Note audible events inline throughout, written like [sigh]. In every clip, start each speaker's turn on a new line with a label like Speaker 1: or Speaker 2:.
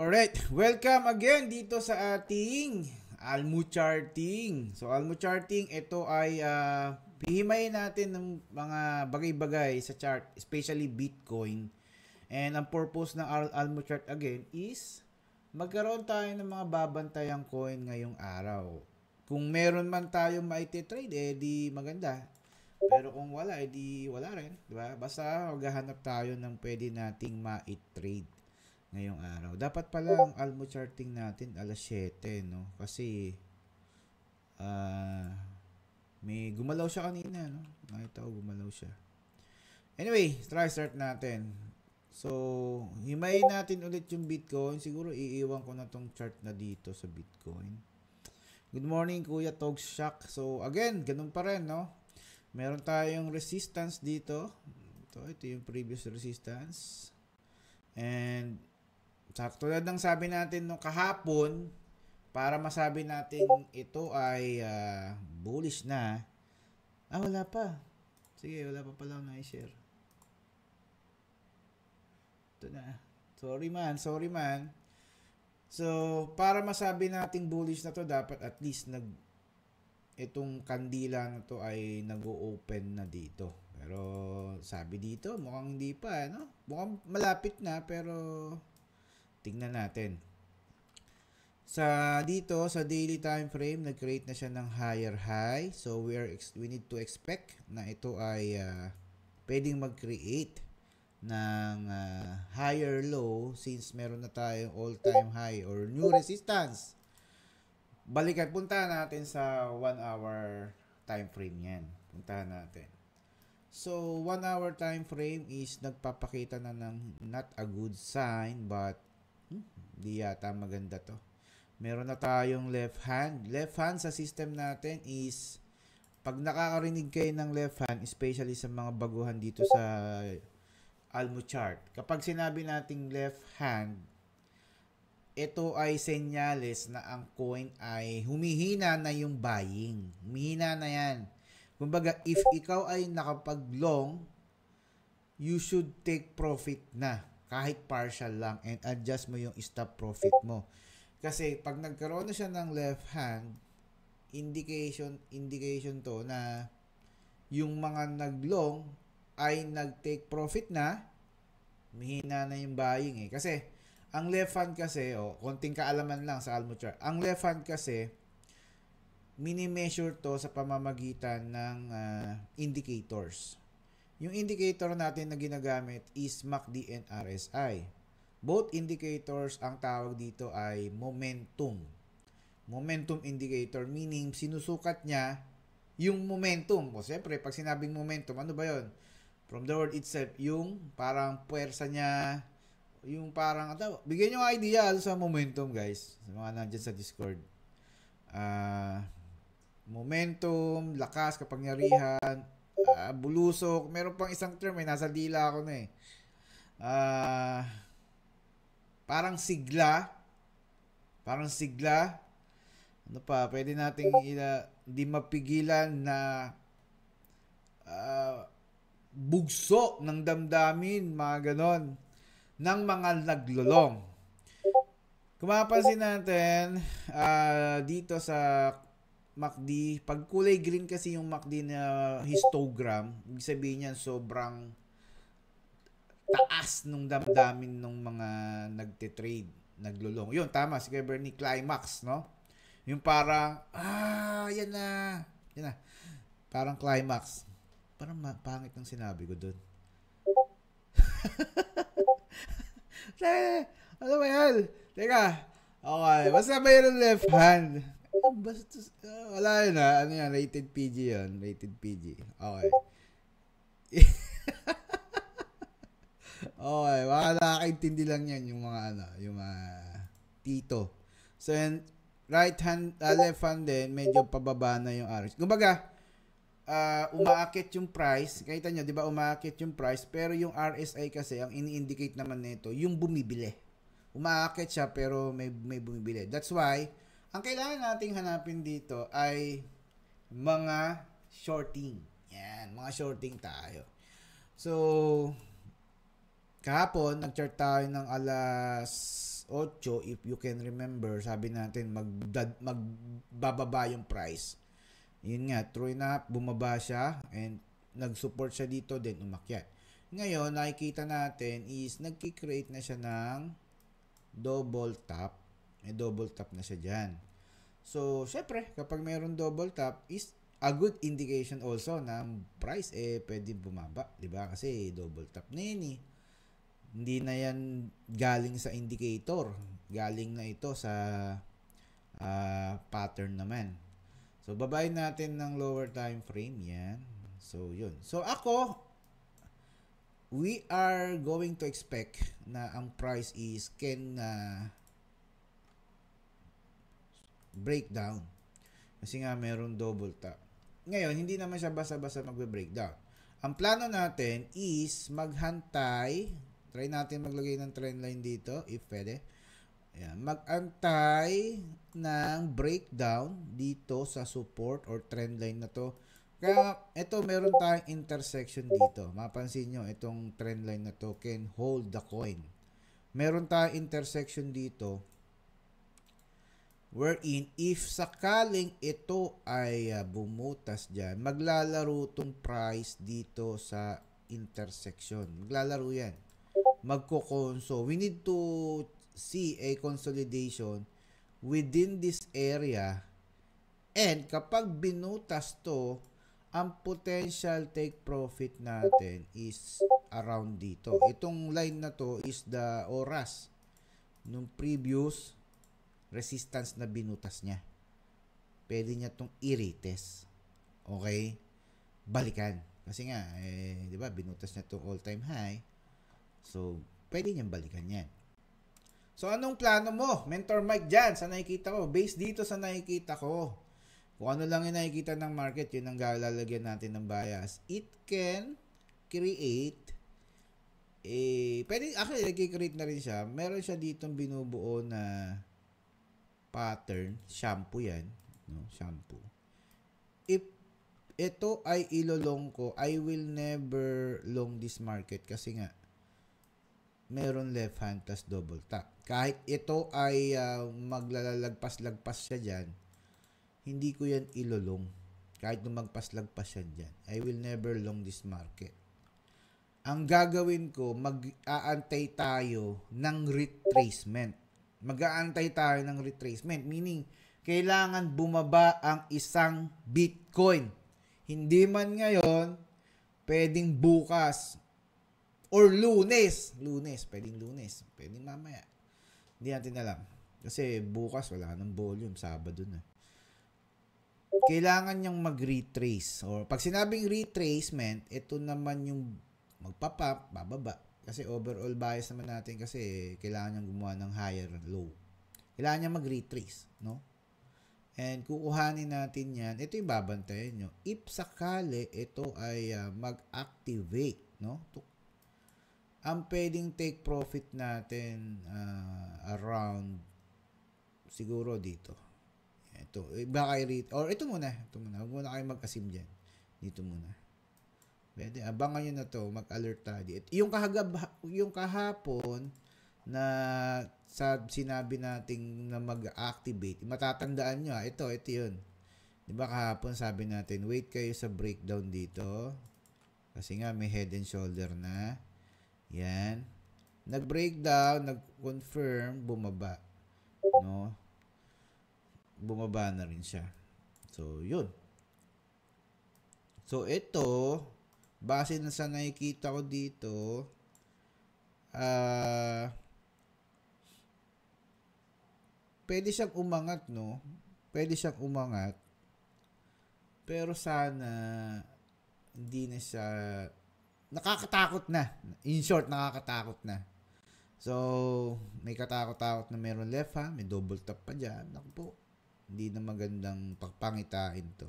Speaker 1: Alright, welcome again dito sa ating Almu Charting. So Almu Charting, ito ay uh, ah, pihimayin natin ng mga bagay-bagay sa chart, especially Bitcoin. And ang purpose ng Al Almu Chart again is magkaroon tayo ng mga babantayang coin ngayong araw. Kung meron man tayong maititrade, eh di maganda. Pero kung wala, edi eh, wala rin. Diba? Basta maghahanap tayo ng pwede nating ma-trade ngayong araw. Dapat pala ang almo charting natin alas 7, no? Kasi uh, may gumalaw siya kanina, no? Nakita ko gumalaw siya. Anyway, try start natin. So, himayin natin ulit yung Bitcoin. Siguro iiwan ko na tong chart na dito sa Bitcoin. Good morning, Kuya Togshock. So, again, ganun pa rin, no? Meron tayong resistance dito. Ito, ito yung previous resistance. And sa, tulad ng sabi natin nung kahapon, para masabi natin ito ay uh, bullish na, ah, wala pa. Sige, wala pa pala na i-share. Ito na. Sorry man, sorry man. So, para masabi nating bullish na to, dapat at least nag itong kandila na to ay nag-open na dito. Pero sabi dito, mukhang hindi pa, eh, no? Mukhang malapit na pero Tingnan natin. Sa dito, sa daily time frame, nag-create na siya ng higher high. So, we, are we need to expect na ito ay uh, pwedeng mag-create ng uh, higher low since meron na tayong all-time high or new resistance. Balikan, punta natin sa 1 hour time frame yan. Puntahan natin. So, 1 hour time frame is nagpapakita na ng not a good sign but Di yata maganda to. Meron na tayong left hand. Left hand sa system natin is pag nakakarinig kayo ng left hand, especially sa mga baguhan dito sa Almo chart, kapag sinabi nating left hand, ito ay senyales na ang coin ay humihina na yung buying. Humihina na yan. Kumbaga, if ikaw ay nakapag-long, you should take profit na kahit partial lang and adjust mo yung stop profit mo. Kasi pag nagkaroon na siya ng left hand, indication indication to na yung mga naglong ay nag-take profit na, mihina na yung buying eh. Kasi, ang left hand kasi, o, oh, konting kaalaman lang sa Almo chart. Ang left hand kasi, mini-measure to sa pamamagitan ng uh, indicators. Yung indicator natin na ginagamit is MACD and RSI. Both indicators ang tawag dito ay momentum. Momentum indicator meaning sinusukat niya yung momentum. O siyempre, pag sinabing momentum, ano ba yon? From the word itself, yung parang puwersa niya, yung parang, ano, bigyan nyo idea sa momentum guys, sa mga nandyan sa Discord. Uh, momentum, lakas, kapangyarihan, uh, bulusok. Meron pang isang term eh. Nasa dila ako na eh. Uh, parang sigla. Parang sigla. Ano pa? Pwede nating ila, di mapigilan na uh, bugso ng damdamin, mga ganon, ng mga naglulong. Kung mapansin natin, uh, dito sa MACD. Pag kulay green kasi yung MACD na histogram, ibig sabihin niyan sobrang taas nung damdamin nung mga nagte-trade, naglulong. Yun, tama, si Bernie Climax, no? Yung parang, ah, yan na, yan na. Parang climax. Parang pangit ng sinabi ko doon. [laughs] ano ba yan? Teka, okay, basta mayroon left hand. Basta, uh, wala yun ha. Ah. Ano yan? Rated PG yun. Rated PG. Okay. [laughs] okay. Baka nakakaintindi lang yan yung mga ano, yung mga tito. So, yan, right hand, uh, left hand din, medyo pababa na yung average. Kumbaga, uh, umaakit yung price. Kita nyo, di ba, umaakit yung price. Pero yung RSI kasi, ang ini-indicate naman nito, yung bumibili. Umaakit siya, pero may, may bumibili. That's why, ang kailangan nating hanapin dito ay mga shorting. Yan, mga shorting tayo. So, kahapon, nag-chart tayo ng alas 8, if you can remember, sabi natin mag magbababa yung price. Yun nga, true na, bumaba siya and nag-support siya dito then umakyat. Ngayon, nakikita natin is nagki-create na siya ng double top may double tap na siya dyan. So, syempre, kapag mayroon double tap, is a good indication also na price eh pwede bumaba, 'di ba? Kasi double tap na 'yan eh. Hindi na 'yan galing sa indicator, galing na ito sa uh, pattern naman. So babayin natin ng lower time frame 'yan. So 'yun. So ako we are going to expect na ang price is can uh, breakdown. Kasi nga meron double tap. Ngayon, hindi naman siya basa-basa magbe-breakdown. Ang plano natin is maghantay. Try natin maglagay ng trend line dito if pwede. Ayan, magantay ng breakdown dito sa support or trend line na to. Kaya ito meron tayong intersection dito. Mapansin nyo, itong trend line na to can hold the coin. Meron tayong intersection dito wherein if sakaling ito ay uh, bumutas dyan, maglalaro tong price dito sa intersection. Maglalaro yan. Magkokonso. We need to see a consolidation within this area and kapag binutas to, ang potential take profit natin is around dito. Itong line na to is the oras nung previous resistance na binutas niya. Pwede niya tong i-retest. Okay? Balikan. Kasi nga, eh, di ba, binutas niya tong all-time high. So, pwede niyang balikan yan. So, anong plano mo, Mentor Mike, dyan sa nakikita ko? Based dito sa nakikita ko. Kung ano lang yung nakikita ng market, yun ang galalagyan natin ng bias. It can create eh, pwede, actually, nag-create na rin siya. Meron siya ditong binubuo na pattern, shampoo yan, no? Shampoo. If ito ay ilolong ko, I will never long this market kasi nga meron left hand plus double tap. Kahit ito ay uh, ah, maglalagpas-lagpas siya diyan, hindi ko yan ilolong. Kahit lumagpas-lagpas siya diyan. I will never long this market ang gagawin ko, mag-aantay tayo ng retracement. Mag-aantay tayo ng retracement. Meaning, kailangan bumaba ang isang Bitcoin. Hindi man ngayon, pwedeng bukas or lunes. Lunes, pwedeng lunes. Pwedeng mamaya. Hindi natin alam. Kasi bukas wala nang volume, Sabado na. Kailangan niyang mag-retrace. Or pag sinabing retracement, ito naman yung magpapap, bababa. Kasi overall bias naman natin kasi kailangan niyang gumawa ng higher and low. Kailangan niyang mag-retrace, no? And kukuhanin natin yan. Ito yung babantayan nyo. If sakali ito ay uh, mag-activate, no? To, ang pwedeng take profit natin uh, around siguro dito. Ito, eh, baka i-rate. Or ito muna. Ito muna. Huwag muna kayo mag-asim dyan. Dito muna. Pwede, abangan nyo na to, mag-alert tayo. Yung, kahagab, yung kahapon na sa sinabi nating na mag-activate, matatandaan nyo, ah, ito, ito yun. Di ba kahapon sabi natin, wait kayo sa breakdown dito. Kasi nga may head and shoulder na. Yan. Nag-breakdown, nag-confirm, bumaba. No? Bumaba na rin siya. So, yun. So, ito, base na sa nakikita ko dito, ah, uh, pwede siyang umangat, no? Pwede siyang umangat. Pero sana, hindi na siya, nakakatakot na. In short, nakakatakot na. So, may katakot-takot na meron left ha. May double tap pa dyan. Naku po, hindi na magandang pagpangitain to.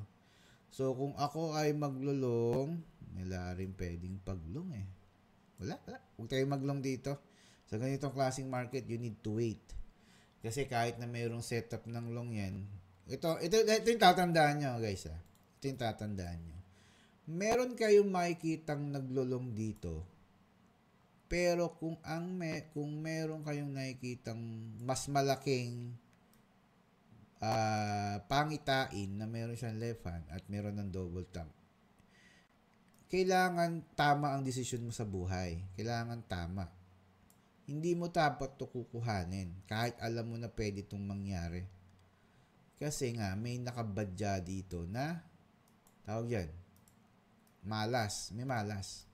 Speaker 1: So, kung ako ay maglulong, nila rin pwedeng paglong eh. Wala, wala. Huwag tayo maglong dito. Sa ganitong klaseng market, you need to wait. Kasi kahit na mayroong setup ng long yan, ito, ito, ito yung tatandaan nyo guys Ha. Ah. Ito yung tatandaan nyo. Meron kayong makikitang naglulong dito, pero kung ang me, kung meron kayong nakikitang mas malaking uh, pangitain na meron siyang left hand at meron ng double thumb, kailangan tama ang desisyon mo sa buhay. Kailangan tama. Hindi mo dapat to kukuhanin kahit alam mo na pwede itong mangyari. Kasi nga, may nakabadya dito na, tawag yan, malas. May malas.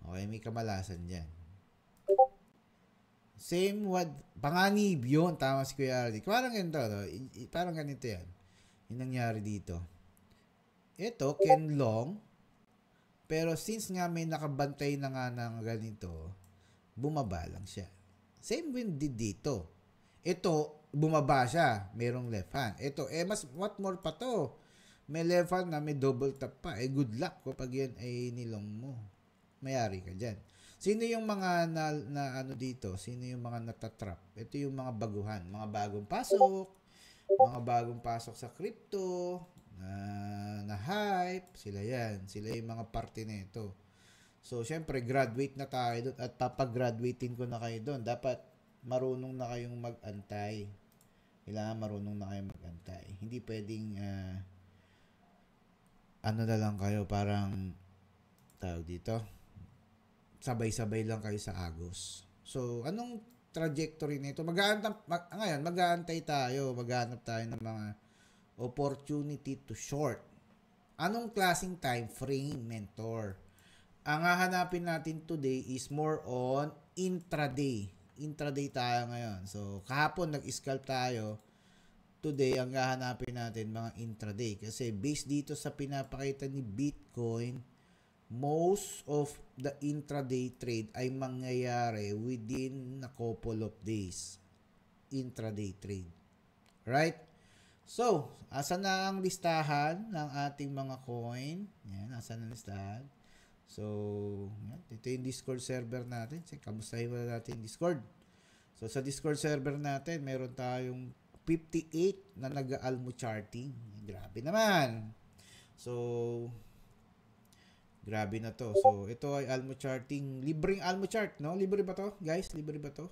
Speaker 1: Okay, may kamalasan dyan. Same what, panganib yun, tama si Kuya Ardy. Parang ganito, no? parang ganito yan. Yung nangyari dito. Ito, Ken Long, pero since nga may nakabantay na nga ng ganito, bumaba lang siya. Same wind did dito. Ito, bumaba siya. Merong left hand. Ito, eh mas what more pa to? May left hand na may double tap pa. Eh good luck ko pag yan ay nilong mo. Mayari ka dyan. Sino yung mga na, na ano dito? Sino yung mga natatrap? Ito yung mga baguhan. Mga bagong pasok. Mga bagong pasok sa crypto na na-hype, sila yan. Sila yung mga party nito. So, syempre, graduate na tayo doon at papagraduating ko na kayo doon. Dapat marunong na kayong magantay Kailangan marunong na kayong magantay Hindi pwedeng uh, ano na lang kayo, parang tawag dito, sabay-sabay lang kayo sa Agos. So, anong trajectory nito? Mag-aantay, mag, ngayon, mag-aantay tayo, maghanap tayo ng mga opportunity to short. Anong klasing time frame, mentor? Ang hahanapin natin today is more on intraday. Intraday tayo ngayon. So, kahapon nag-scalp tayo. Today, ang hahanapin natin mga intraday. Kasi based dito sa pinapakita ni Bitcoin, most of the intraday trade ay mangyayari within a couple of days. Intraday trade. Right? So, asan na ang listahan ng ating mga coin? Yan, asan ang listahan? So, yan, ito yung Discord server natin. Check, kamustahin muna natin yung Discord. So, sa Discord server natin, meron tayong 58 na nag-almo charting. Grabe naman! So, grabe na to. So, ito ay almo charting. Libreng almo chart, no? Libre ba to, guys? Libre ba to?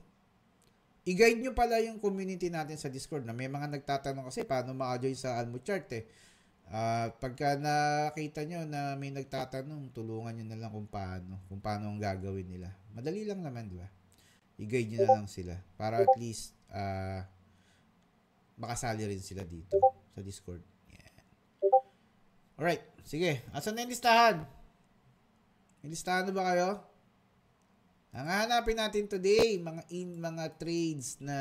Speaker 1: i-guide nyo pala yung community natin sa Discord na may mga nagtatanong kasi paano maka-join sa Almo Chart eh. Uh, pagka nakita nyo na may nagtatanong, tulungan nyo na lang kung paano, kung paano ang gagawin nila. Madali lang naman, di ba? I-guide nyo na lang sila para at least uh, makasali rin sila dito sa Discord. Yeah. Alright, sige. Asan na yung listahan? May listahan na ba kayo? Ang hahanapin natin today, mga in mga trades na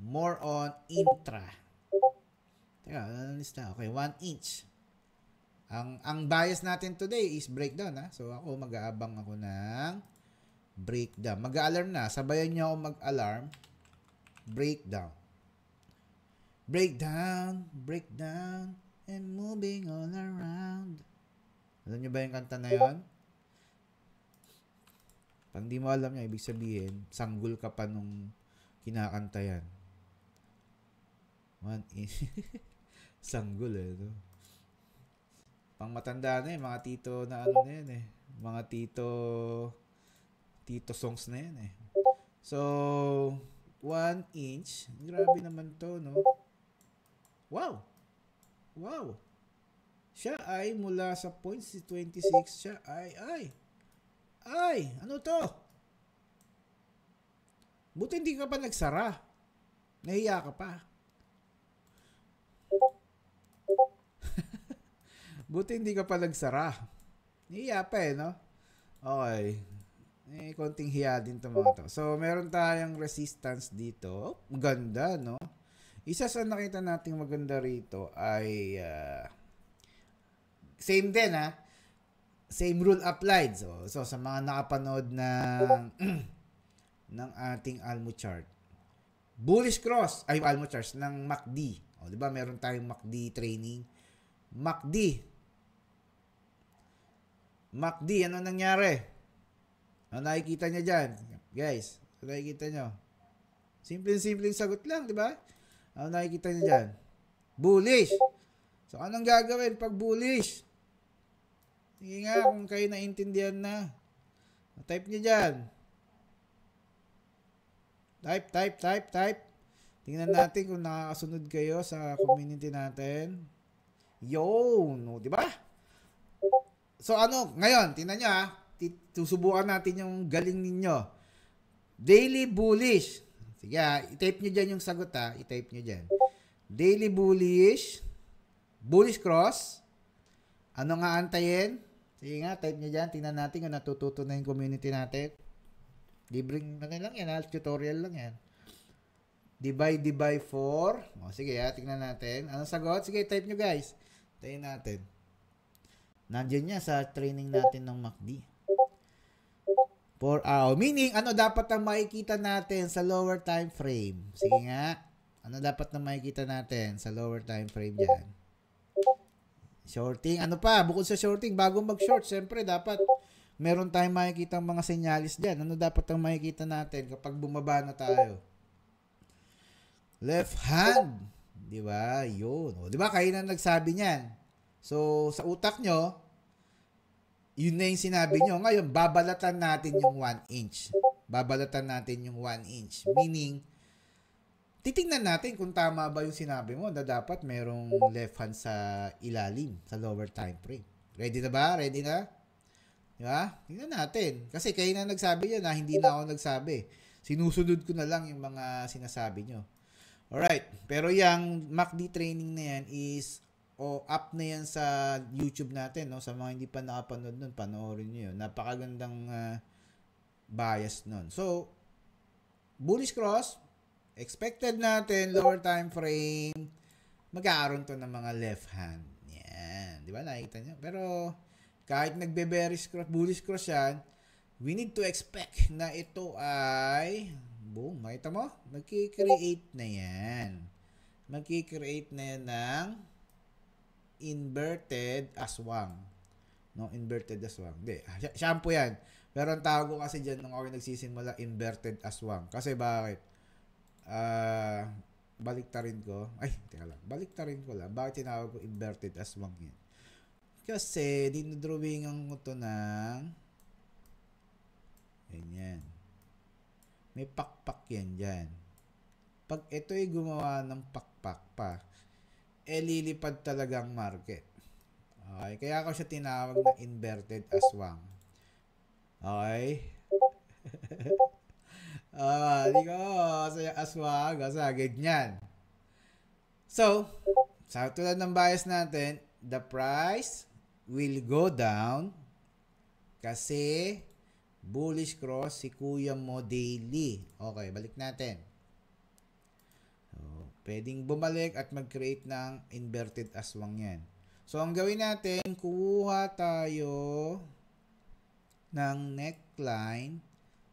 Speaker 1: more on intra. Teka, analista. Okay, 1 inch. Ang ang bias natin today is breakdown ha. So ako mag-aabang ako ng breakdown. Mag-alarm na. Sabayan niyo ako mag-alarm. Breakdown. Breakdown, breakdown, and moving all around. Alam niyo ba yung kanta na yon? Pag di mo alam niya, ibig sabihin, sanggol ka pa nung kinakanta yan. Man, [laughs] sanggol eh. No? Pang matanda na eh, mga tito na ano na yan eh. Mga tito, tito songs na yan eh. So, one inch. Grabe naman to, no? Wow! Wow! Siya ay mula sa points 26, siya ay ay ay, ano to? Buti hindi ka pa nagsara. Nahiya ka pa. [laughs] Buti hindi ka pa nagsara. Nahiya pa eh, no? Okay. Eh, konting hiya din to mga to. So, meron tayong resistance dito. Oh, ganda, no? Isa sa nakita nating maganda rito ay... Uh, same din, ha? Ah same rule applied. So, so sa mga nakapanood ng [clears throat] ng ating Almo chart. Bullish cross ay Almo charts ng MACD. O, di ba meron tayong MACD training? MACD. MACD, ano nangyari? Ano nakikita niya diyan? Guys, ano nakikita niyo? Simple, simpleng sagot lang, di ba? Ano nakikita niya diyan? Bullish. So, anong gagawin pag bullish? Sige nga kung kayo naintindihan na. Type nyo dyan. Type, type, type, type. Tingnan natin kung nakakasunod kayo sa community natin. Yo, oh, no, di ba? So ano, ngayon, tingnan nyo ha. Ah. Susubukan natin yung galing ninyo. Daily bullish. Sige ah, i-type nyo dyan yung sagot ha. Ah. I-type nyo dyan. Daily bullish. Bullish cross. Ano nga antayin? Sige nga, type nyo dyan. Tingnan natin kung natututo na yung community natin. Libreng, na ano lang yan, ah, tutorial lang yan. Divide, divide 4. O, sige ha, ah, tingnan natin. Anong sagot? Sige, type nyo guys. Tingnan natin. Nandiyan niya sa training natin ng MACD. For hour. Ah, meaning, ano dapat ang makikita natin sa lower time frame? Sige nga. Ano dapat na makikita natin sa lower time frame dyan? Shorting. Ano pa? Bukod sa shorting, bago mag-short, syempre dapat meron tayong makikita mga senyalis dyan. Ano dapat ang makikita natin kapag bumaba na tayo? Left hand. Di ba? Yun. di ba? Kayo na nagsabi niyan. So, sa utak nyo, yun na yung sinabi nyo. Ngayon, babalatan natin yung 1 inch. Babalatan natin yung 1 inch. Meaning, titingnan natin kung tama ba yung sinabi mo na dapat merong left hand sa ilalim, sa lower time frame. Ready na ba? Ready na? Di ba? Tingnan natin. Kasi kayo na nagsabi yan na ah. hindi na ako nagsabi. Sinusunod ko na lang yung mga sinasabi nyo. Alright. Pero yung MACD training na yan is o oh, up na yan sa YouTube natin. No? Sa mga hindi pa nakapanood nun, panoorin nyo yun. Napakagandang uh, bias nun. So, bullish cross, expected natin, lower time frame, magkakaroon to ng mga left hand. Yan. Di ba? nakita niyo Pero, kahit nagbe-bearish cross, bullish cross yan, we need to expect na ito ay, boom, makita mo? magki-create na yan. magki-create na yan ng inverted aswang. No, inverted aswang. Hindi, shampoo yan. Pero ang tawag ko kasi dyan nung ako nagsisimula, inverted aswang. Kasi bakit? uh, baliktarin ko. Ay, teka lang. Baliktarin ko lang. Bakit tinawag ko inverted aswang yan? Kasi dinodrawingan ang to ng ganyan. May pakpak yan dyan. Pag ito ay gumawa ng pakpak pa, eh lilipad talaga ang market. Okay, kaya ako siya tinawag na inverted as aswang. Okay? [laughs] Ah, di ko, saya aswang, sa ganyan. So, sa tulad ng bias natin, the price will go down kasi bullish cross si kuya mo daily. Okay, balik natin. So, pwedeng bumalik at mag-create ng inverted aswang yan. So, ang gawin natin, kuha tayo ng neckline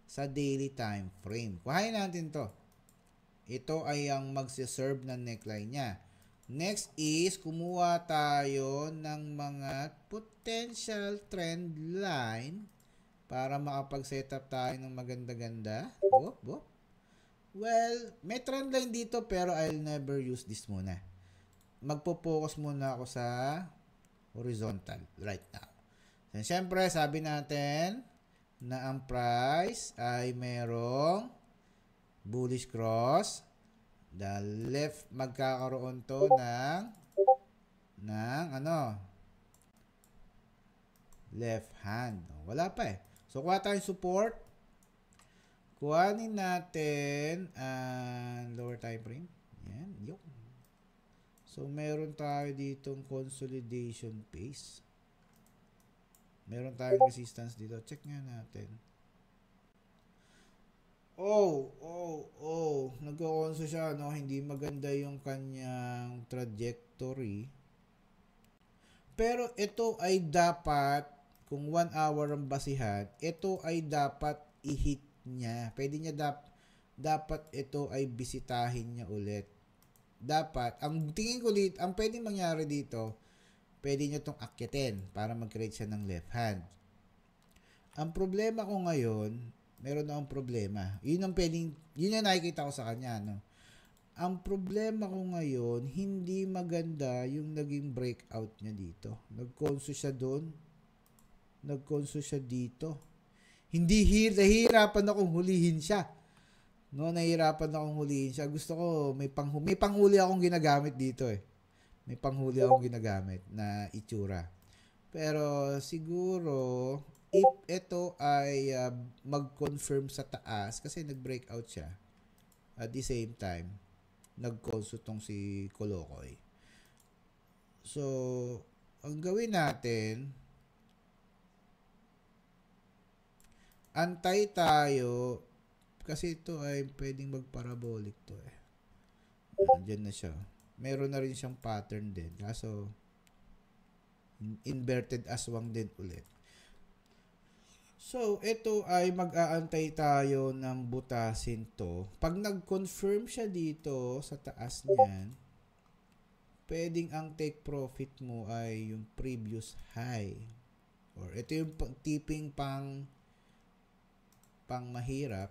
Speaker 1: sa daily time frame. Kuhain natin to. Ito ay ang magsiserve ng neckline niya. Next is, kumuha tayo ng mga potential trend line para makapag-set up tayo ng maganda-ganda. Whoop, Well, may trend line dito pero I'll never use this muna. Magpo-focus muna ako sa horizontal right now. So, syempre, sabi natin, na ang price ay merong bullish cross. The left magkakaroon to ng ng ano? Left hand. Wala pa eh. So, kuha tayong support. Kuhanin natin ang uh, lower time frame. Yan. Yung. So, meron tayo dito consolidation phase. Meron tayong resistance dito. Check nga natin. Oh, oh, oh. Nagkakonso siya, no? Hindi maganda yung kanyang trajectory. Pero ito ay dapat, kung 1 hour ang basihan, ito ay dapat i-hit niya. Pwede niya dap dapat ito ay bisitahin niya ulit. Dapat, ang tingin ko dito, ang pwedeng mangyari dito, pwede nyo itong akyatin para mag-create siya ng left hand. Ang problema ko ngayon, meron akong problema. Yun ang pwedeng, yun ang nakikita ko sa kanya, no? Ang problema ko ngayon, hindi maganda yung naging breakout niya dito. Nagkonso siya doon. Nagkonso siya dito. Hindi hir nahihirapan akong hulihin siya. No, nahihirapan akong hulihin siya. Gusto ko may pang may panghuli akong ginagamit dito eh. May panghuli akong ginagamit na itsura. Pero siguro, if ito ay uh, mag-confirm sa taas, kasi nag-breakout siya, at the same time, nag-conso si Kolokoy. So, ang gawin natin, antay tayo kasi ito ay pwedeng magparabolic to eh. Diyan na siya meron na rin siyang pattern din. Kaso, inverted aswang din ulit. So, ito ay mag-aantay tayo ng butasin to. Pag nag-confirm siya dito sa taas niyan, pwedeng ang take profit mo ay yung previous high. Or ito yung tipping pang pang mahirap,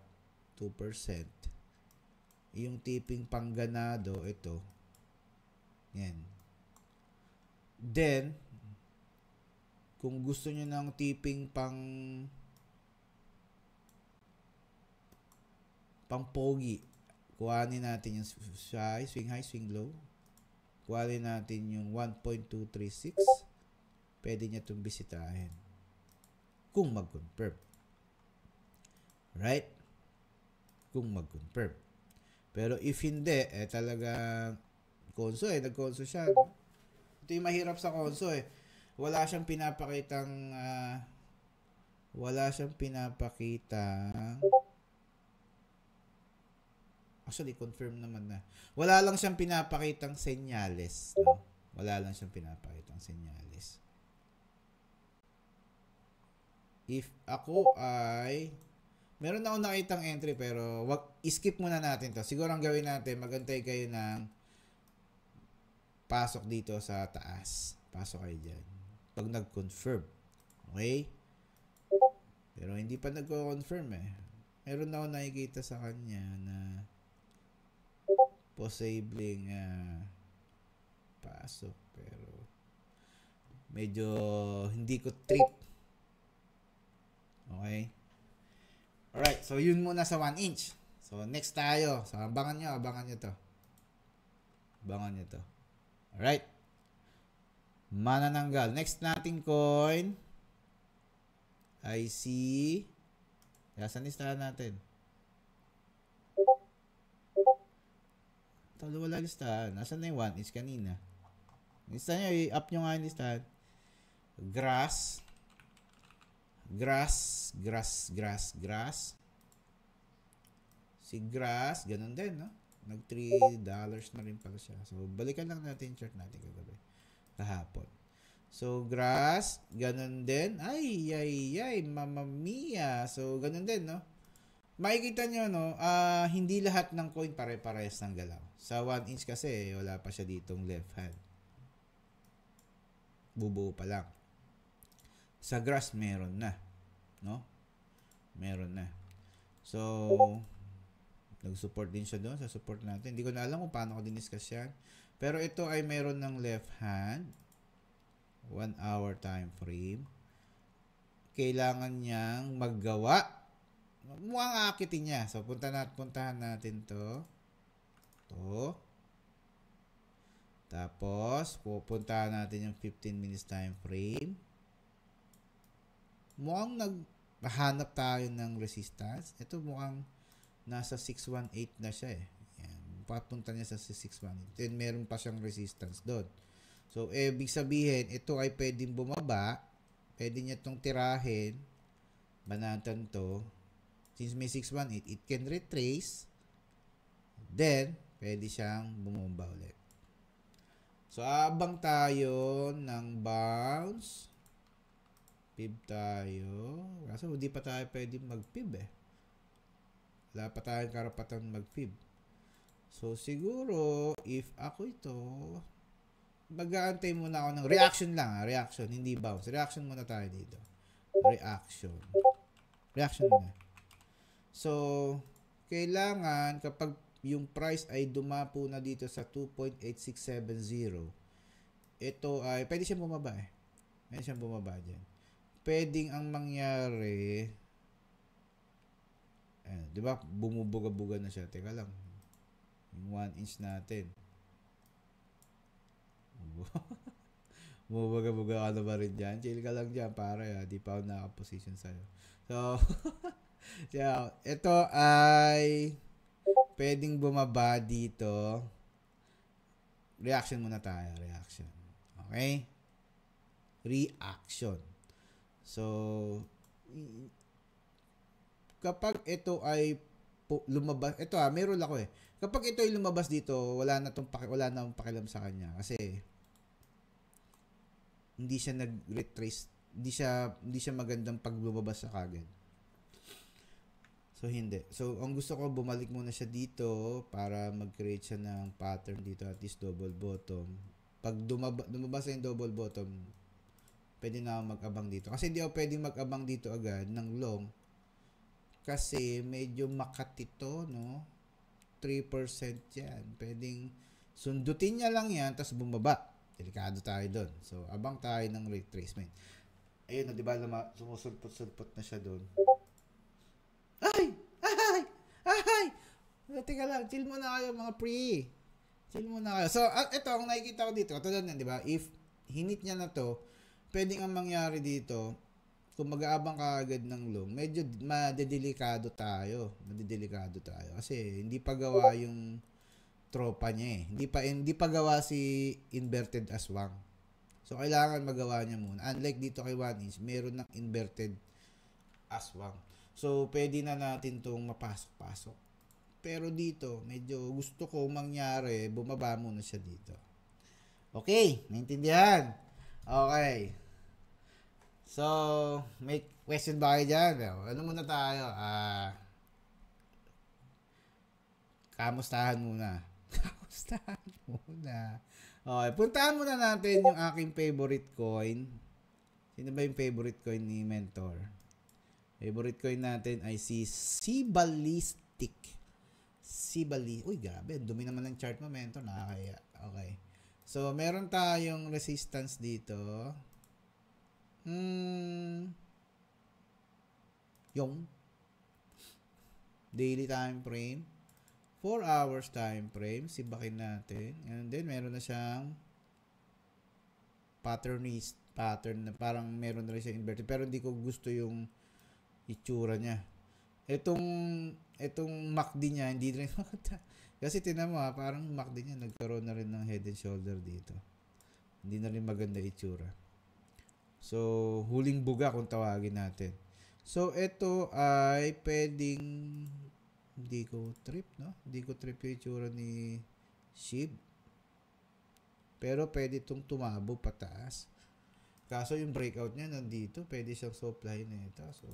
Speaker 1: 2%. Yung tipping pang ganado, ito, yan. Then, kung gusto nyo ng tipping pang pang pogi, kuhanin natin yung high, swing high, swing low. Kuhanin natin yung 1.236. Pwede niya itong bisitahin. Kung mag-confirm. Right? Kung mag-confirm. Pero if hindi, eh talagang Konso eh, nagkonso siya. Ito yung mahirap sa konso eh. Wala siyang pinapakitang uh, wala siyang pinapakita Actually, confirm naman na. Wala lang siyang pinapakitang senyales. No? Wala lang siyang pinapakitang senyales. If ako ay... Meron na akong nakitang entry pero wag, skip muna natin to. Siguro ang gawin natin, magantay kayo ng pasok dito sa taas. Pasok kayo dyan. Pag nag-confirm. Okay? Pero hindi pa nag-confirm eh. Meron na ako nakikita sa kanya na posibleng uh, ah, pasok. Pero medyo hindi ko trip. Okay? Alright, so yun muna sa 1 inch. So next tayo. So abangan nyo, abangan nyo to. Abangan nyo to. Alright. Manananggal. Next nating coin I see. si Yasan listahan natin. Talo wala listahan. Nasaan na yung one inch kanina? Listahan nyo. I-up nyo nga yung listahan. Grass. Grass. Grass. Grass. Grass. Si grass. Ganun din, no? Nag $3 dollars na rin pala siya. So, balikan lang natin yung chart natin kagabi. Kahapon. So, grass, ganun din. Ay, ay, ay, mamma mia. So, ganun din, no? Makikita nyo, no, uh, hindi lahat ng coin pare-parehas ng galaw. Sa 1 inch kasi, wala pa siya ditong left hand. Bubuo pa lang. Sa grass, meron na. No? Meron na. So, Nag-support din siya doon sa support natin. Hindi ko na alam kung paano ko diniscuss yan. Pero ito ay mayroon ng left hand. 1 hour time frame. Kailangan niyang maggawa. Mukhang akitin niya. So, punta na, puntahan natin to. To. Tapos, pupuntahan natin yung 15 minutes time frame. Mukhang naghanap tayo ng resistance. Ito mukhang nasa 618 na siya eh. Yan. Papunta niya sa 618. Then, meron pa siyang resistance doon. So, eh, big sabihin, ito ay pwedeng bumaba. Pwede niya itong tirahin. Banatan to. Since may 618, it can retrace. Then, pwede siyang bumumba ulit. So, abang tayo ng bounce. Pib tayo. Kaso, hindi pa tayo pwede mag-pib eh. Wala pa tayong karapatan mag-fib. So, siguro, if ako ito, mag-aantay muna ako ng reaction lang. Ha? Ah, reaction, hindi bounce. Reaction muna tayo dito. Reaction. Reaction muna. So, kailangan kapag yung price ay dumapo na dito sa 2.8670, ito ay, pwede siyang bumaba eh. Pwede siyang bumaba dyan. Pwedeng ang mangyari, Ayan, di ba? Bumubuga-buga na siya. Teka lang. Yung 1 inch natin. [laughs] Bumubuga-buga ka na ba rin dyan? Chill ka lang dyan, pare. Ha? Ah. Di pa ako nakaposition sa'yo. So, [laughs] so, ito ay pwedeng bumaba dito. Reaction muna tayo. Reaction. Okay? Reaction. So, kapag ito ay lumabas, ito ah may rule ako eh. Kapag ito ay lumabas dito, wala na tong paki, wala na akong pakialam sa kanya kasi hindi siya nag-retrace, hindi siya hindi siya magandang pag lumabas sa kagad. So hindi. So ang gusto ko bumalik muna siya dito para mag-create siya ng pattern dito at least double bottom. Pag dumaba, lumabas yung double bottom, pwede na mag-abang dito. Kasi hindi ako pwedeng mag-abang dito agad ng long kasi medyo makatito, no? 3% yan. Pwedeng sundutin niya lang yan, tapos bumaba. Delikado tayo doon. So, abang tayo ng retracement. Ayun, no, di ba, sumusulpot-sulpot na siya doon. Ay! Ay! Ay! Teka lang, chill na kayo mga pre. Chill na kayo. So, uh, ah, ito, ang nakikita ko dito, katulad na, di ba, if hinit niya na to, pwedeng ang mangyari dito, kung mag-aabang ka agad ng loan, medyo madedelikado tayo. Madedelikado tayo. Kasi hindi pa gawa yung tropa niya eh. Hindi pa, hindi pa gawa si inverted aswang. So, kailangan magawa niya muna. Unlike dito kay One Inch, meron ng inverted aswang. So, pwede na natin tong mapasok-pasok. Pero dito, medyo gusto ko mangyari, bumaba muna siya dito. Okay, naintindihan? Okay. So, may question ba kayo dyan? Ano, ano muna tayo? Ah, uh, kamustahan muna. [laughs] kamustahan muna. Okay, puntahan muna natin yung aking favorite coin. Sino ba yung favorite coin ni Mentor? Favorite coin natin ay si Sibalistic. Sibali. Uy, grabe. Dumi naman ng chart mo, Mentor. Nakakaya. Okay. So, meron tayong resistance dito. Hmm, yung daily time frame, 4 hours time frame, sibakin natin. And then, meron na siyang patternist pattern na parang meron na rin siyang inverted. Pero hindi ko gusto yung itsura niya. Itong, itong MACD niya, hindi rin [laughs] Kasi tinan mo ha, ah, parang MACD niya nagkaroon na rin ng head and shoulder dito. Hindi na rin maganda itsura. So, huling buga kung tawagin natin. So, ito ay pwedeng hindi ko trip, no? Hindi ko trip yung itsura ni Shib. Pero pwede itong tumabo pataas. Kaso yung breakout niya nandito, pwede siyang supply line na ito. So,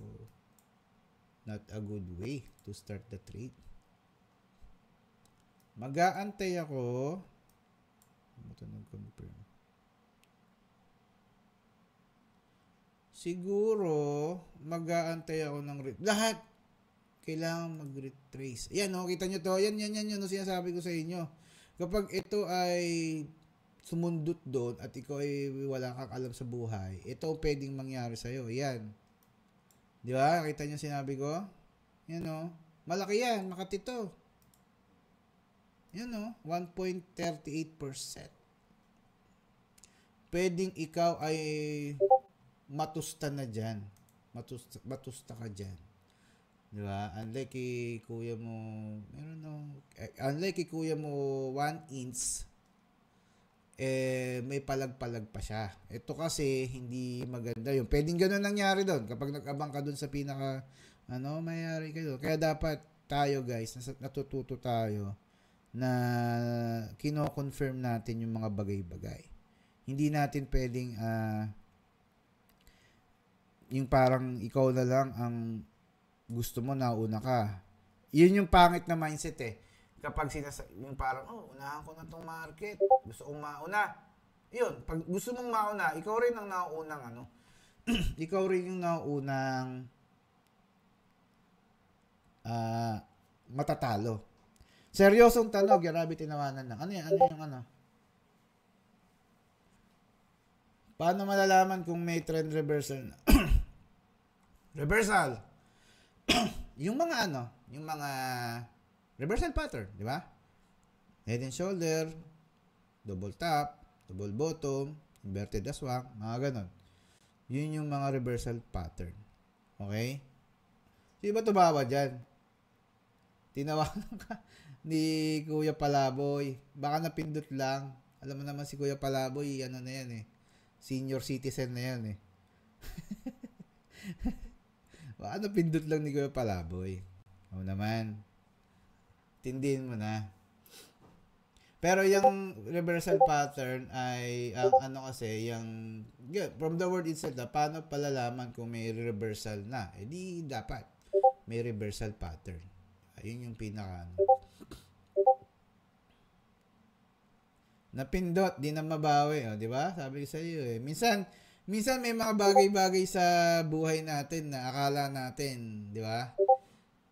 Speaker 1: not a good way to start the trade. Mag-aantay ako. Ano ito nag-confirm? siguro mag-aantay ako ng re- lahat kailangan mag-retrace. Ayan, no? Oh, kita nyo to. Yan, yan, yan, yan, no? Oh, sinasabi ko sa inyo. Kapag ito ay sumundot doon at ikaw ay wala kang alam sa buhay, ito pwedeng mangyari sa'yo. Ayan. Di ba? Kita nyo sinabi ko? Yan, no? Oh. Malaki yan, makatito. Yan, no? 1.38%. Pwedeng ikaw ay matusta na dyan. Matusta, matusta ka dyan. Di ba? Unlike kay kuya mo, meron no, eh, unlike kay kuya mo, 1 inch, eh, may palag-palag pa siya. Ito kasi, hindi maganda yun. Pwedeng ganun nangyari doon. Kapag nag-abang ka doon sa pinaka, ano, mayari kayo. Kaya dapat tayo guys, natututo tayo na kino-confirm natin yung mga bagay-bagay. Hindi natin pwedeng, ah, uh, yung parang ikaw na lang ang gusto mo nauna ka. Yun yung pangit na mindset eh. Kapag sinas yung parang, oh, unahan ko na tong market. Gusto kong mauna. Yun, pag gusto mong mauna, ikaw rin ang naunang ano. [clears throat] ikaw rin yung naunang uh, ah, matatalo. Seryosong talog, grabe tinawanan ng. Ano yan? Ano yung ano? Paano malalaman kung may trend reversal na? [clears throat] reversal. [clears throat] yung mga ano, yung mga reversal pattern, di ba? Head and shoulder, double top, double bottom, inverted aswang, mga ganon. Yun yung mga reversal pattern. Okay? Sino ba tumawa dyan? Tinawagan [laughs] ka ni Kuya Palaboy. Baka napindot lang. Alam mo naman si Kuya Palaboy, ano na yan eh senior citizen na yan eh. [laughs] ano pindot lang ni Kuya Palaboy. O naman. Tindihin mo na. Pero yung reversal pattern ay uh, ano kasi yung yeah, from the word itself na ah, paano palalaman kung may reversal na? Eh di dapat may reversal pattern. Ayun yung pinaka ano. Napindot, di na mabawi, oh, 'di ba? Sabi ko sa iyo eh. Minsan minsan may mga bagay-bagay sa buhay natin na akala natin, 'di ba?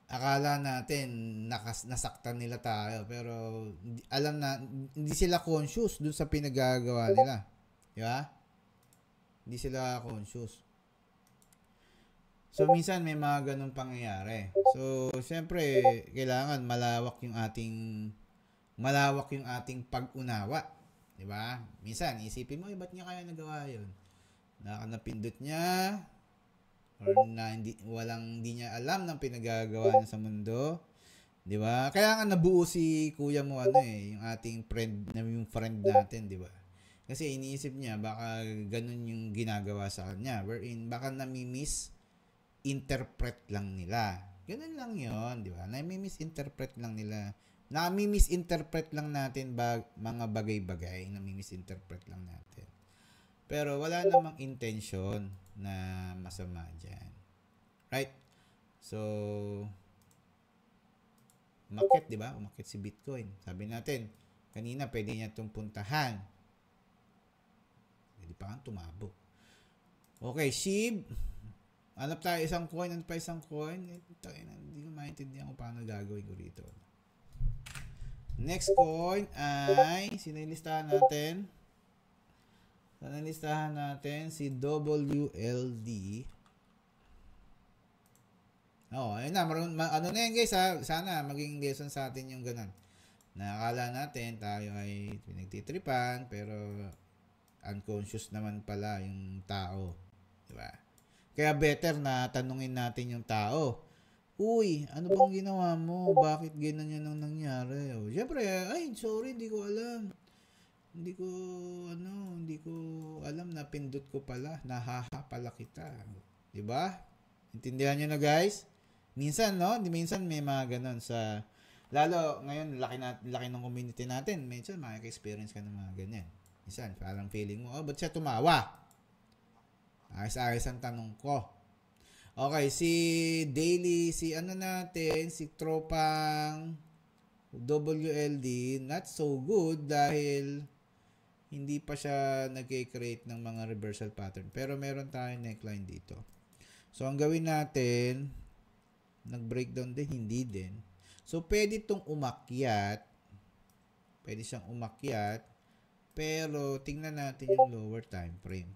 Speaker 1: Akala natin nakas, nasaktan nila tayo pero alam na hindi sila conscious dun sa pinagagawa nila. 'Di ba? Hindi sila conscious. So, minsan may mga ganun pangyayari. So, syempre, kailangan malawak yung ating malawak yung ating pag-unawa. Di ba? Minsan, isipin mo, eh, ba't niya kaya nagawa yun? Na napindot niya, or na hindi, walang hindi niya alam ng pinagagawa niya sa mundo. Di ba? Kaya nga nabuo si kuya mo, ano eh, yung ating friend, yung friend natin, di ba? Kasi iniisip niya, baka ganun yung ginagawa sa kanya. Wherein, baka namimiss interpret lang nila. Ganun lang yon di ba? Namimisinterpret lang nila Nami-misinterpret lang natin bag, mga bagay-bagay. Nami-misinterpret lang natin. Pero wala namang intention na masama dyan. Right? So, umakit, di ba? Umakit si Bitcoin. Sabi natin, kanina pwede niya itong puntahan. Pwede pa kang tumabo. Okay, SHIB. Hanap tayo isang coin. Ano pa isang coin? Ito, eh, hindi ko maintindihan kung paano gagawin ko rito. Next coin ay, sino natin? Saan listahan natin? Si WLD. Oh, ayun na. Marun, ma, ano na yan guys ha? Sana maging lesson sa atin yung ganun. Nakakala natin tayo ay pinagtitripan pero unconscious naman pala yung tao. Diba? Kaya better na tanungin natin yung tao Uy, ano bang ginawa mo? Bakit ganyan yan ang nangyari? O, oh, syempre, ay, sorry, hindi ko alam. Hindi ko, ano, hindi ko alam. Napindot ko pala. Nahaha pala kita. ba? Intindihan nyo na, guys? Minsan, no? Minsan may mga ganun sa... Lalo, ngayon, laki, na, laki ng community natin. Minsan, makaka-experience ka ng mga ganyan. Minsan, parang feeling mo, oh, ba't siya tumawa? Ayos-ayos ang tanong ko. Okay, si Daily, si ano natin, si Tropang WLD, not so good dahil hindi pa siya nag-create ng mga reversal pattern. Pero meron tayong neckline dito. So, ang gawin natin, nag-breakdown din, hindi din. So, pwede itong umakyat. Pwede siyang umakyat. Pero, tingnan natin yung lower time frame.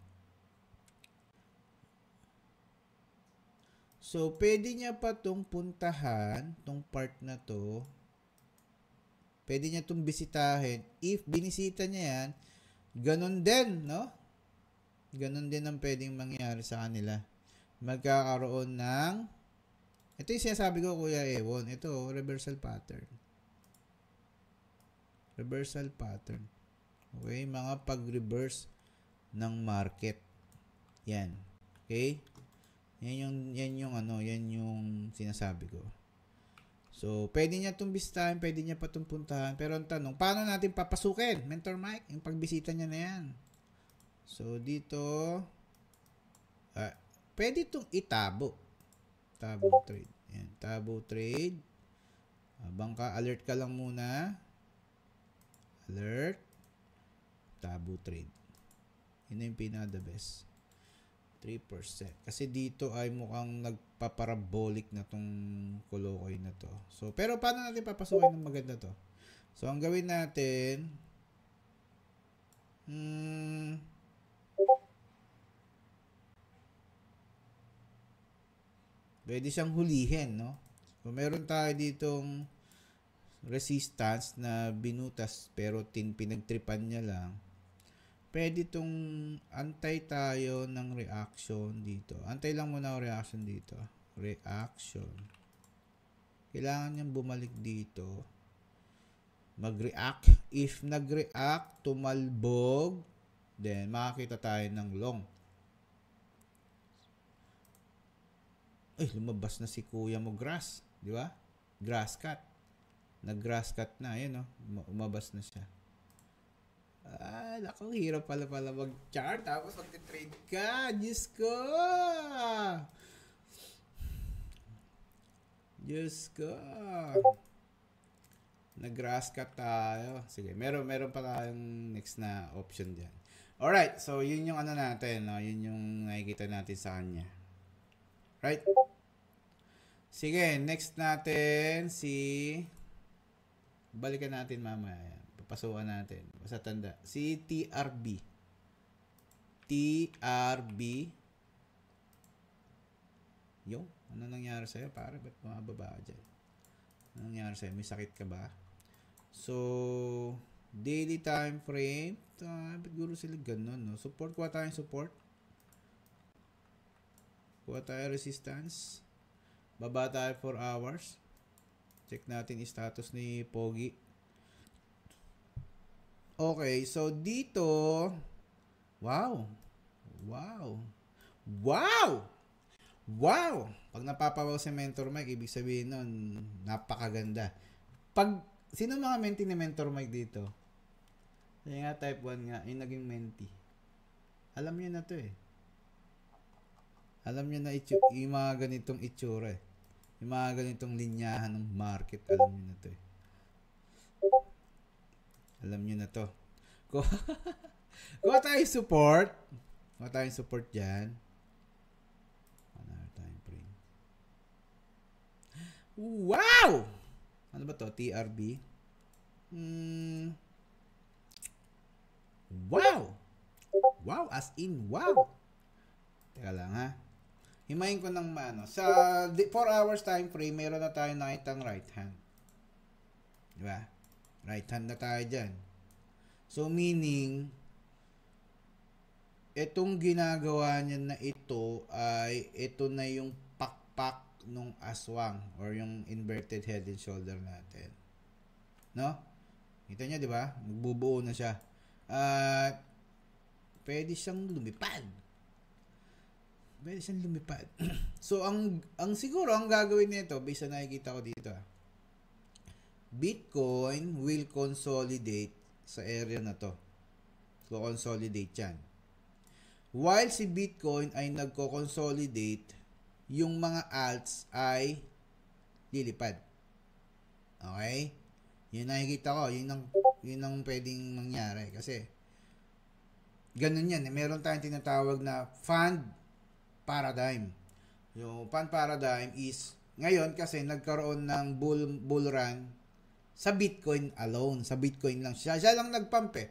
Speaker 1: So, pwede niya pa tong puntahan, tong part na to. Pwede niya tong bisitahin. If binisita niya yan, ganun din, no? Ganun din ang pwedeng mangyari sa kanila. Magkakaroon ng... Ito yung sinasabi ko, Kuya Ewon. Ito, reversal pattern. Reversal pattern. Okay, mga pag-reverse ng market. Yan. Okay? Yan yung, yan yung ano, yan yung sinasabi ko. So, pwede niya itong bisitahin, pwede niya pa itong puntahan. Pero ang tanong, paano natin papasukin? Mentor Mike, yung pagbisita niya na yan. So, dito, uh, pwede itong itabo. Tabo trade. Yan, tabo trade. Abang ka, alert ka lang muna. Alert. Tabo trade. Yun yung pinaka the best. 3%. Kasi dito ay mukhang nagpaparabolic na tong kolokoy na to. So, pero paano natin papasukin ng maganda to? So, ang gawin natin, hmm, pwede siyang hulihin, no? So, meron tayo ditong resistance na binutas pero tin pinagtripan niya lang pwede tong antay tayo ng reaction dito. Antay lang muna ang reaction dito. Reaction. Kailangan niyang bumalik dito. Mag-react. If nag-react, tumalbog, then makakita tayo ng long. Ay, lumabas na si kuya mo grass. Di ba? Grass cut. Nag-grass cut na. Ayan, no? Oh. Umabas na siya. Ah, naku, hirap pala pala mag-chart tapos mag-trade ka. Diyos ko! Diyos ko! nag ka tayo. Sige, meron, meron pa tayong next na option dyan. Alright, so yun yung ano natin, no? yun yung nakikita natin sa kanya. Right? Sige, next natin si... Balikan natin mamaya pasukan natin. Basta tanda. Si TRB. TRB. Yo, ano nangyari sa'yo? Pare, ba't bumababa ka dyan? Ano nangyari sa'yo? May sakit ka ba? So, daily time frame. Uh, ba't guro sila ganun, no? Support, kuha tayong support. Kuha tayo resistance. Baba tayo for hours. Check natin yung status ni Pogi. Okay, so dito, wow, wow, wow, wow. Pag napapawaw si Mentor Mike, ibig sabihin nun, napakaganda. Pag, sino mga mentee ni Mentor Mike dito? Kaya nga type 1 nga, yung naging mentee. Alam niyo na to eh. Alam niyo na itsu- yung mga ganitong itsura eh. Yung mga ganitong linyahan ng market, alam niyo na to eh. Alam nyo na to. Kuha [laughs] tayo support. Kuha tayo support dyan. One hour time frame. Wow! Ano ba to? TRB? Mm. Wow! Wow, as in wow! Teka lang ha. Himayin ko ng mano. Sa 4 hours time frame, meron na tayo nakitang right hand. Diba? Right hand na tayo dyan. So, meaning, itong ginagawa niya na ito ay ito na yung pakpak nung aswang or yung inverted head and shoulder natin. No? Kita niya, di ba? Magbubuo na siya. At pwede siyang lumipad. Pwede siyang lumipad. [clears throat] so, ang, ang siguro, ang gagawin nito, based na nakikita ko dito, ah. Bitcoin will consolidate sa area na to. ko consolidate yan. While si Bitcoin ay nagko-consolidate, yung mga alts ay lilipad. Okay? Yun nakikita ko. Yun ang, yun ang pwedeng mangyari. Kasi, ganun yan. Eh. Meron tayong tinatawag na fund paradigm. Yung fund paradigm is, ngayon kasi nagkaroon ng bull, bull run sa Bitcoin alone. Sa Bitcoin lang siya. Siya lang nagpump eh.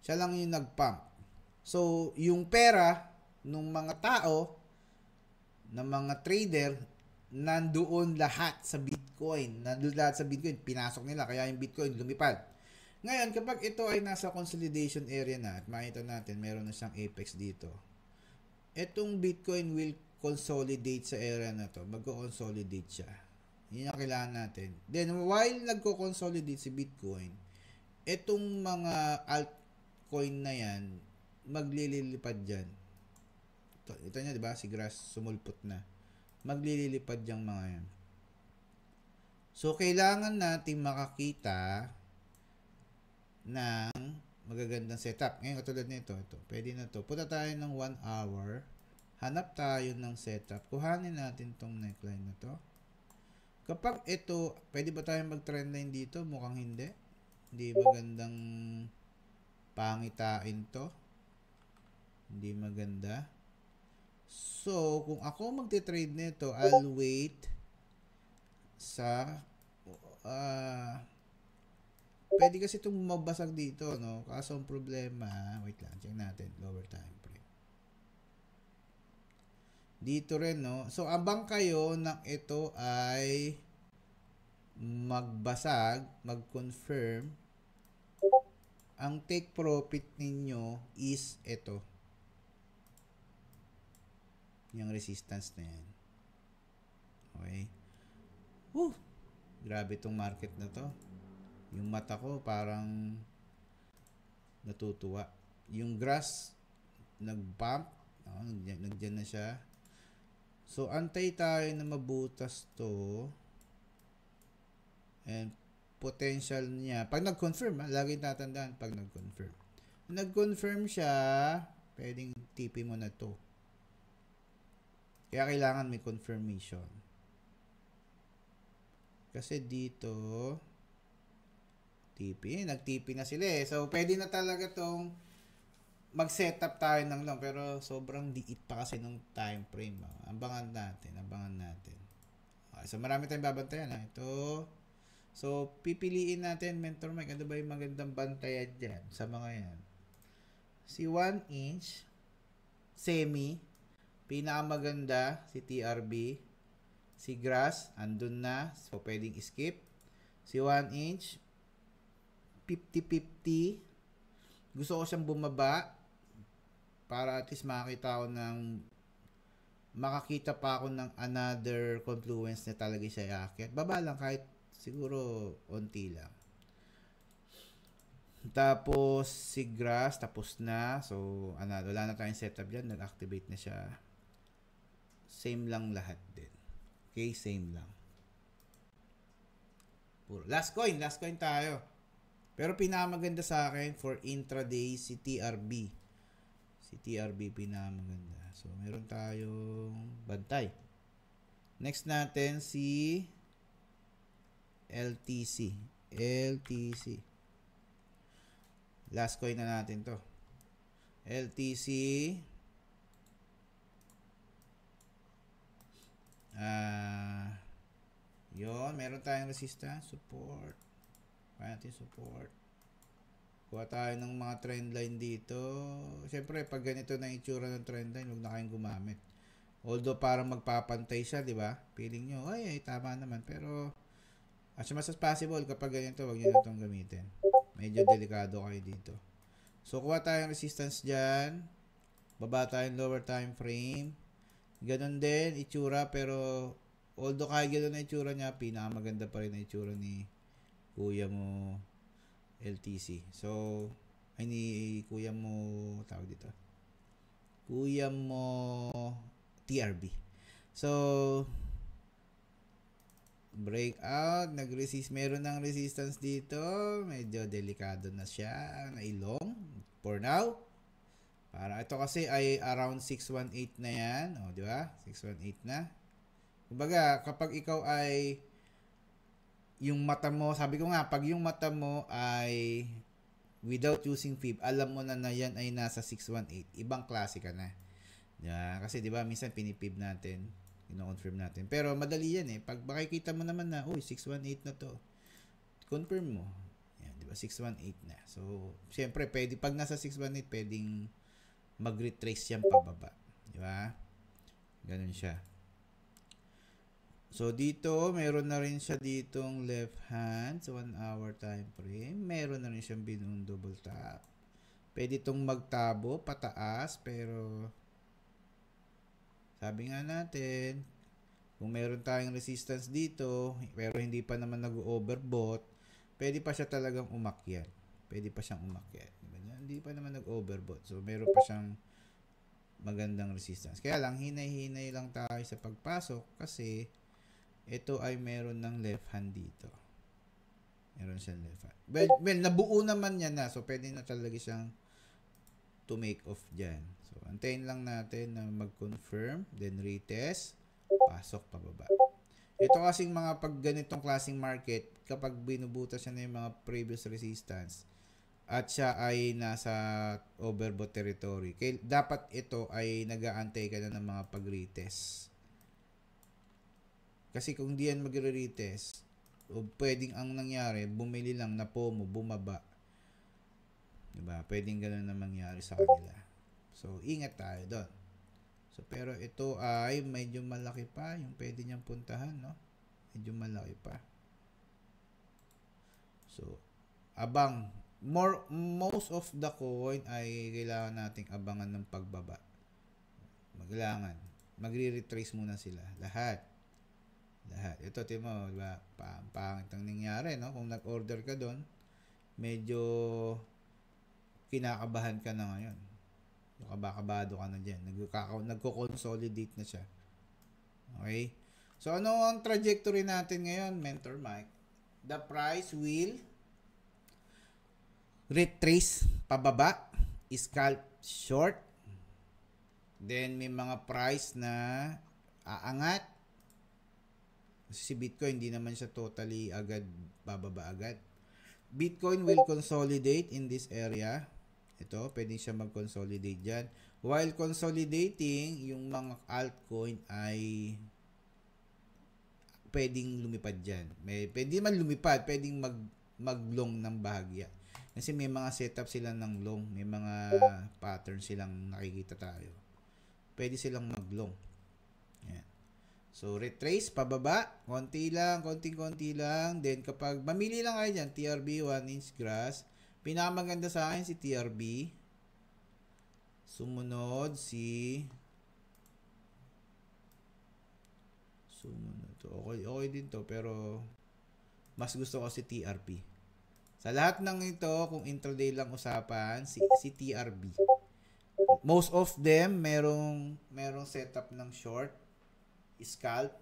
Speaker 1: Siya lang yung nagpump. So, yung pera ng mga tao, ng mga trader, nandoon lahat sa Bitcoin. Nandoon lahat sa Bitcoin. Pinasok nila. Kaya yung Bitcoin lumipad. Ngayon, kapag ito ay nasa consolidation area na at makita natin meron na siyang apex dito, itong Bitcoin will consolidate sa area na to. Mag-consolidate siya. Yun ang kailangan natin. Then, while nagko-consolidate si Bitcoin, itong mga altcoin na yan, maglililipad dyan. Ito, ito nyo, di ba? Si Grass sumulpot na. Maglililipad yung mga yan. So, kailangan natin makakita ng magagandang setup. Ngayon, katulad nito, ito. Pwede na to. Punta tayo ng 1 hour. Hanap tayo ng setup. Kuhanin natin tong neckline na to. Kapag ito, pwede ba tayong mag-trendline dito? Mukhang hindi. Hindi magandang pangitain to. Hindi maganda. So, kung ako magte-trade nito, I'll wait sa uh, pwede kasi itong mabasag dito, no? Kaso ang problema, wait lang, check natin, lower time dito rin, no? So, abang kayo ng ito ay magbasag, mag-confirm. Ang take profit ninyo is ito. Yung resistance na yan. Okay? Woo! Grabe tong market na to. Yung mata ko parang natutuwa. Yung grass nag-pump. Oh, nandyan, na siya So, antay tayo na mabutas to. And potential niya. Pag nag-confirm, ha, ah, lagi tatandaan pag nag-confirm. Nag-confirm siya, pwedeng tipi mo na to. Kaya kailangan may confirmation. Kasi dito, tipi, nagtipi na sila eh. So, pwede na talaga tong mag-setup tayo ng long pero sobrang diit pa kasi nung time frame. Ah. Abangan natin, abangan natin. Okay, so marami tayong babantayan. Ah. Ito. So pipiliin natin Mentor Mike. Ano ba yung magandang bantayan dyan sa mga yan? Si 1 inch, semi, pinakamaganda, si TRB, si grass, andun na, so pwedeng skip. Si 1 inch, 50-50, gusto ko siyang bumaba, para at least makakita ako ng makakita pa ako ng another confluence na talaga siya aakyat. Baba lang kahit siguro onti lang. Tapos si Grass tapos na. So ano, wala na tayong setup diyan, nag-activate na siya. Same lang lahat din. Okay, same lang. Puro. Last coin, last coin tayo. Pero pinamaganda sa akin for intraday si TRB si TRBP na maganda. So, meron tayong bantay. Next natin si LTC. LTC. Last coin na natin to. LTC Ah, uh, 'yon, meron tayong resistance, support. Kaya natin support. Kuha tayo ng mga trendline dito. Siyempre, pag ganito na itsura ng trendline, huwag na kayong gumamit. Although, parang magpapantay siya, di ba? Feeling nyo, ay, ay, tama naman. Pero, as much as possible, kapag ganito, huwag nyo na itong gamitin. Medyo delikado kayo dito. So, kuha tayo ng resistance dyan. Baba tayo lower time frame. Ganon din, itsura, pero although kaya ganon na itsura niya, pinakamaganda pa rin ang itsura ni kuya mo LTC. So, ay ni kuya mo, tawag dito. Kuya mo TRB. So, breakout, nag-resist, meron ng resistance dito. Medyo delikado na siya, nailong. For now, para ito kasi ay around 618 na yan. O, di ba? 618 na. Kumbaga, kapag ikaw ay yung mata mo, sabi ko nga, pag yung mata mo ay without using fib, alam mo na na yan ay nasa 618. Ibang klase ka na. Yeah, kasi 'di ba minsan pinipib natin, ino-confirm natin. Pero madali yan eh. Pag makikita mo naman na, uy, 618 na to. Confirm mo. Yan, 'di ba? 618 na. So, syempre, pwede pag nasa 618, pwedeng mag-retrace yan pababa. Di ba? Ganun siya. So, dito, meron na rin siya ditong left hand. So, 1 hour time frame. Meron na rin siyang binong double tap. Pwede itong magtabo, pataas, pero sabi nga natin, kung meron tayong resistance dito, pero hindi pa naman nag-overbought, pwede pa siya talagang umakyat. Pwede pa siyang umakyat. Diba hindi pa naman nag-overbought. So, meron pa siyang magandang resistance. Kaya lang, hinay-hinay lang tayo sa pagpasok kasi ito ay meron ng left hand dito. Meron siyang left hand. Well, well nabuo naman niya na. So, pwede na talaga siyang to make off dyan. So, antayin lang natin na mag-confirm. Then, retest. Pasok pababa. Ito kasing mga pag ganitong klaseng market, kapag binubuta siya na yung mga previous resistance, at siya ay nasa overbought territory. Kaya dapat ito ay nag-aantay ka na ng mga pag-retest. Kasi kung diyan magre-retest, pwedeng ang nangyari, bumili lang na POMO, bumaba. Diba? Pwedeng ganun na mangyari sa kanila. So, ingat tayo doon. So, pero ito ay medyo malaki pa yung pwede niyang puntahan, no? Medyo malaki pa. So, abang. More, most of the coin ay kailangan nating abangan ng pagbaba. Maglangan. Magre-retrace muna sila. Lahat. Lahat. Ito, tingin mo, diba, pangit ang nangyari, no? Kung nag-order ka doon, medyo kinakabahan ka na ngayon. Kabakabado ka na dyan. Nagko-consolidate na siya. Okay? So, ano ang trajectory natin ngayon, Mentor Mike? The price will retrace pababa, scalp short, then may mga price na aangat, kasi si Bitcoin, hindi naman siya totally agad, bababa agad. Bitcoin will consolidate in this area. Ito, pwede siya mag-consolidate dyan. While consolidating, yung mga altcoin ay pwedeng lumipad dyan. May, pwede man lumipad, pwedeng mag, mag-long ng bahagya. Kasi may mga setup sila ng long, may mga pattern silang nakikita tayo. Pwede silang mag-long. So, retrace, pababa. Konti lang, konting-konti lang. Then, kapag mamili lang kayo dyan, TRB 1 inch grass. Pinakamaganda sa akin si TRB. Sumunod si... Sumunod. Okay, okay din to, pero mas gusto ko si TRP. Sa lahat ng ito, kung intraday lang usapan, si, si TRB. Most of them, merong, merong setup ng short scalp.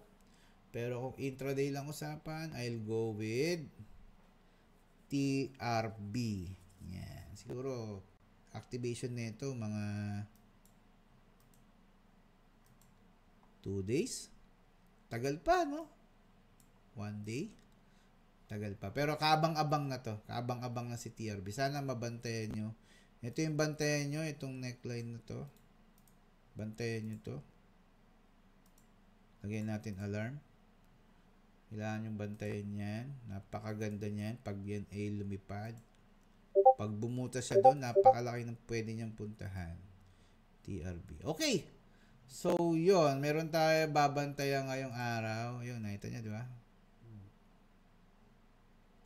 Speaker 1: Pero kung intraday lang usapan, I'll go with TRB. Yan. Siguro, activation nito mga 2 days. Tagal pa, no? 1 day. Tagal pa. Pero kabang-abang na to. Kabang-abang na si TRB. Sana mabantayan nyo. Ito yung bantayan nyo. Itong neckline na to. Bantayan nyo to. Lagyan natin alarm. Kailangan yung bantayan yan. Napakaganda niyan pag yan ay lumipad. Pag bumuta siya doon, napakalaki ng pwede niyang puntahan. TRB. Okay! So, yon Meron tayo babantayan ngayong araw. Yun, nakita niya, di ba?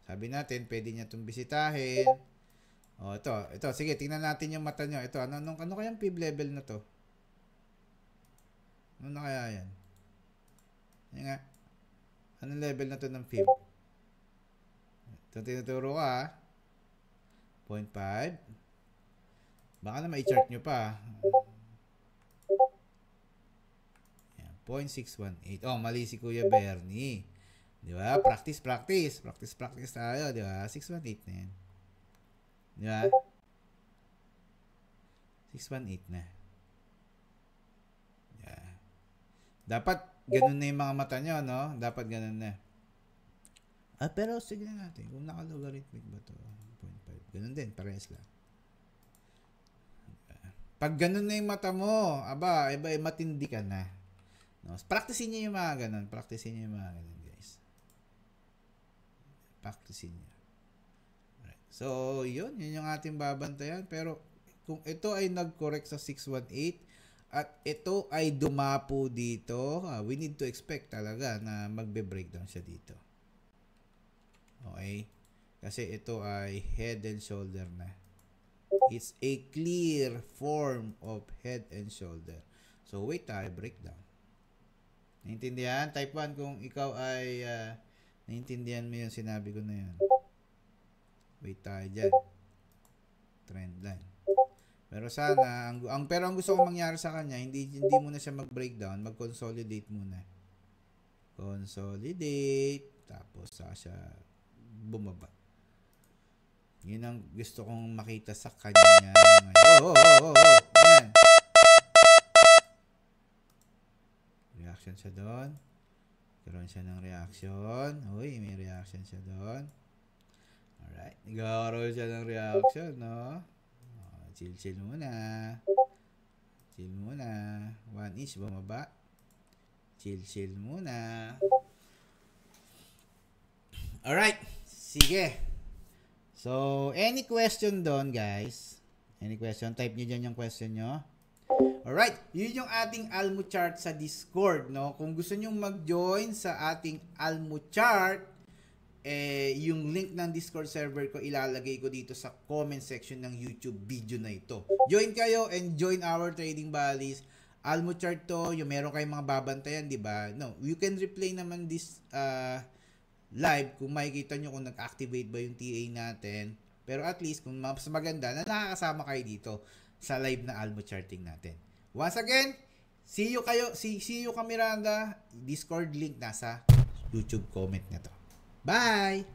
Speaker 1: Sabi natin, pwede niya itong bisitahin. O, ito. Ito, sige, tingnan natin yung mata niya. Ito, ano, ano, ano kayang fib level na to? Ano na kaya yan? Yan nga. Anong level na to ng fib? Ito tinuturo ka, 0.5. Ah. Baka na i chart nyo pa. Ah. Yan, 0.618. Oh, mali si Kuya Bernie. Di ba? Practice, practice. Practice, practice tayo. Di ba? 618 na yan. Di ba? 618 na. Yeah. Dapat ganun na yung mga mata nyo, no? Dapat ganun na. Ah, pero sige na natin. Kung naka-logarithmic ba to? 1.5. Ganun din, parehas lang. Pag ganun na yung mata mo, aba, iba, eh, matindi ka na. No? Practicein niyo yung mga ganun. Practicein niyo yung mga ganun, guys. Practicein niyo. Alright. So, yun. Yun yung ating babantayan. Pero, kung ito ay nag-correct sa 618, at ito ay dumapo dito. Uh, we need to expect talaga na magbe-breakdown siya dito. Okay? Kasi ito ay head and shoulder na. It's a clear form of head and shoulder. So, wait tayo, breakdown. Naintindihan? Type 1, kung ikaw ay uh, naintindihan mo yung sinabi ko na yun. Wait tayo dyan. Trend line. Pero sana, ang, ang, pero ang gusto kong mangyari sa kanya, hindi, hindi muna siya mag-breakdown, mag-consolidate muna. Consolidate, tapos saka siya bumaba. Yun ang gusto kong makita sa kanya. Oh, oh, oh, oh, oh. Ayan. Reaction siya doon. Karoon siya ng reaction. Uy, may reaction siya doon. Alright. Nagkakaroon siya ng reaction, no? Chill, chill muna. Chill muna. 1 inch, bumaba. Chill, chill muna. Alright. Sige. So, any question doon, guys? Any question? Type nyo dyan yung question nyo. Alright, yun yung ating Almo chart sa Discord, no? Kung gusto nyo mag-join sa ating Almo chart, eh, yung link ng Discord server ko ilalagay ko dito sa comment section ng YouTube video na ito. Join kayo and join our trading buddies. Almo chart to, yung meron kayong mga babantayan, di ba? No, you can replay naman this uh, live kung makikita nyo kung nag-activate ba yung TA natin. Pero at least, kung mas maganda, na nakakasama kayo dito sa live na Almo charting natin. Once again, see you kayo, see, see you ka Miranda. Discord link nasa YouTube comment na to. Bye!